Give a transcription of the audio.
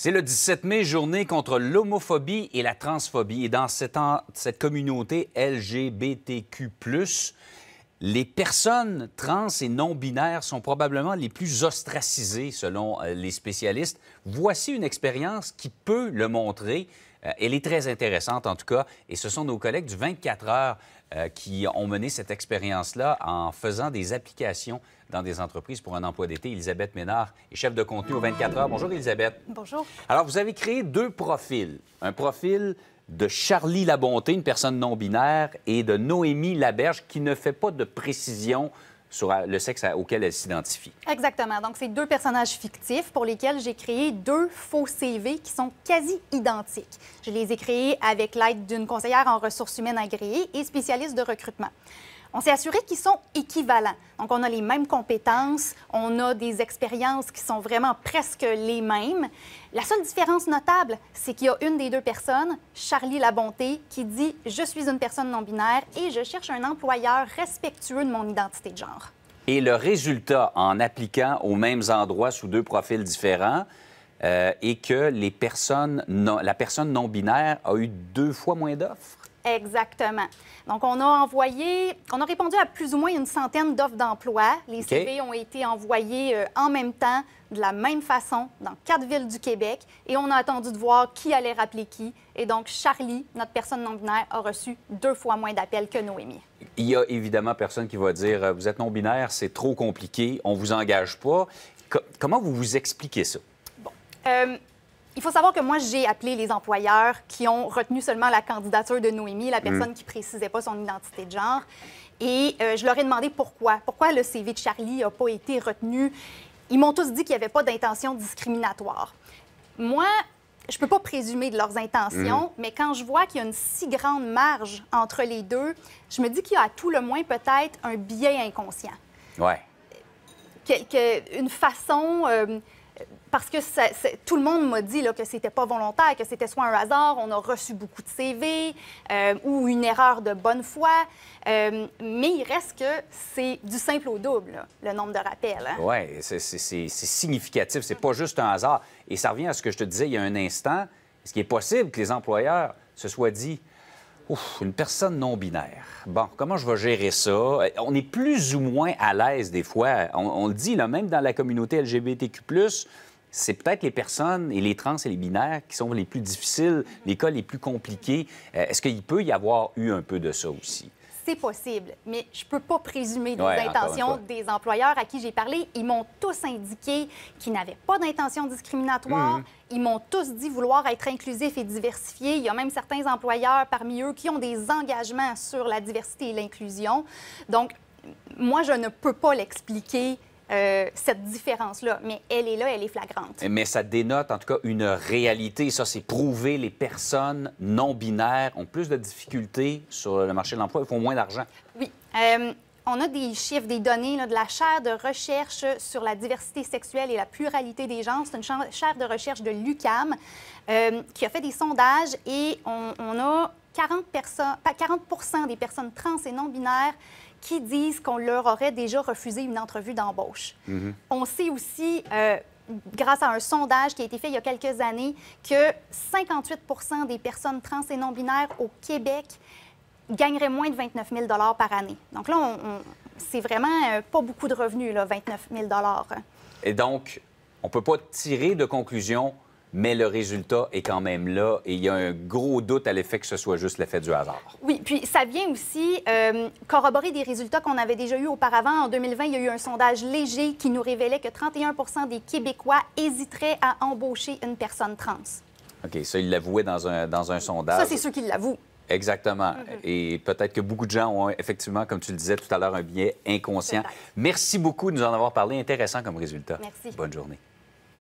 C'est le 17 mai, journée contre l'homophobie et la transphobie. Et dans cette, cette communauté LGBTQ, les personnes trans et non-binaires sont probablement les plus ostracisées selon euh, les spécialistes. Voici une expérience qui peut le montrer. Euh, elle est très intéressante en tout cas. Et ce sont nos collègues du 24 heures euh, qui ont mené cette expérience-là en faisant des applications dans des entreprises pour un emploi d'été. Elisabeth Ménard est chef de contenu au 24 heures. Bonjour Elisabeth. Bonjour. Alors vous avez créé deux profils. Un profil de Charlie Labonté, une personne non binaire, et de Noémie Laberge, qui ne fait pas de précision sur euh, le sexe auquel elle s'identifie. Exactement. Donc, c'est deux personnages fictifs pour lesquels j'ai créé deux faux CV qui sont quasi identiques. Je les ai créés avec l'aide d'une conseillère en ressources humaines agréées et spécialiste de recrutement on s'est assuré qu'ils sont équivalents. Donc, on a les mêmes compétences, on a des expériences qui sont vraiment presque les mêmes. La seule différence notable, c'est qu'il y a une des deux personnes, Charlie Labonté, qui dit « Je suis une personne non-binaire et je cherche un employeur respectueux de mon identité de genre ». Et le résultat, en appliquant aux mêmes endroits sous deux profils différents, euh, est que la personne non-binaire a eu deux fois moins d'offres? Exactement. Donc, on a envoyé, on a répondu à plus ou moins une centaine d'offres d'emploi. Les CV ont été envoyés euh, en même temps, de la même façon, dans quatre villes du Québec. Et on a attendu de voir qui allait rappeler qui. Et donc, Charlie, notre personne non-binaire, a reçu deux fois moins d'appels que Noémie. Il y a évidemment personne qui va dire euh, Vous êtes non-binaire, c'est trop compliqué, on ne vous engage pas. comment vous vous expliquez ça? Bon. Euh, il faut savoir que moi, j'ai appelé les employeurs qui ont retenu seulement la candidature de Noémie, la mm. personne qui précisait pas son identité de genre. Et euh, je leur ai demandé pourquoi. Pourquoi le CV de Charlie n'a pas été retenu? Ils m'ont tous dit qu'il n'y avait pas d'intention discriminatoire. Moi, je ne peux pas présumer de leurs intentions, mm. mais quand je vois qu'il y a une si grande marge entre les deux, je me dis qu'il y a à tout le moins peut-être un biais inconscient. Oui. une façon. Euh, parce que tout le monde m'a dit là, que c'était pas volontaire, que c'était soit un hasard, on a reçu beaucoup de CV euh, ou une erreur de bonne foi. Euh, mais il reste que c'est du simple au double, le nombre de rappels. Hein? Oui, c'est significatif. C'est pas juste un hasard. Et ça revient à ce que je te disais il y a un instant. Est-ce qu'il est possible que les employeurs se soient dit une personne non binaire. Bon, comment je vais gérer ça? Euh, on est plus ou moins à l'aise des fois. On, le dit, même dans la communauté LGBTQ, c'est peut-être les personnes et les trans et les binaires qui sont les plus difficiles, les cas les plus compliqués. Euh, est-ce qu'il peut y avoir eu un peu de ça aussi? c'est possible, mais je ne peux pas présumer des intentions des employeurs à qui j'ai parlé. Ils m'ont tous indiqué qu'ils n'avaient pas d'intention discriminatoire. Mhm. Ils m'ont tous dit vouloir être inclusifs et diversifiés. Il y a même certains employeurs parmi eux qui ont des engagements sur la diversité et l'inclusion. Donc, moi, je ne peux pas l'expliquer euh, cette différence-là. Mais elle est là, elle est flagrante. Mais ça dénote en tout cas une réalité. Ça, c'est prouvé. Les personnes non binaires ont plus de difficultés sur le marché de l'emploi ils font moins d'argent. Oui. Euh, on a des chiffres, des données de la chaire de recherche sur la diversité sexuelle et la pluralité des genres. C'est une chaire de recherche de l'UCAM euh, qui a fait des sondages et on, a 40, 40 des personnes trans et non binaires qui disent qu'on leur aurait déjà refusé une entrevue d'embauche. Mhm. On sait aussi, euh, grâce à un sondage qui a été fait il y a quelques années, que 58 des personnes trans et non-binaires au Québec gagneraient moins de 29 000 par année. Donc là, on, c'est vraiment euh, pas beaucoup de revenus, là, 29 000 Et donc, on ne peut pas tirer de conclusion mais le résultat est quand même là et il y a un gros doute à l'effet que ce soit juste l'effet du hasard. Oui, puis ça vient aussi euh, corroborer des résultats qu'on avait déjà eus auparavant. En 2020, il y a eu un sondage léger qui nous révélait que 31 des Québécois hésiteraient à embaucher une personne trans. OK, ça, il l'avouait dans un, dans un sondage. Ça, c'est ceux qui l'avouent. Exactement. Mm-hmm. Et peut-être que beaucoup de gens ont effectivement, comme tu le disais tout à l'heure, un biais inconscient. Merci beaucoup de nous en avoir parlé. Intéressant comme résultat. Merci. Bonne journée.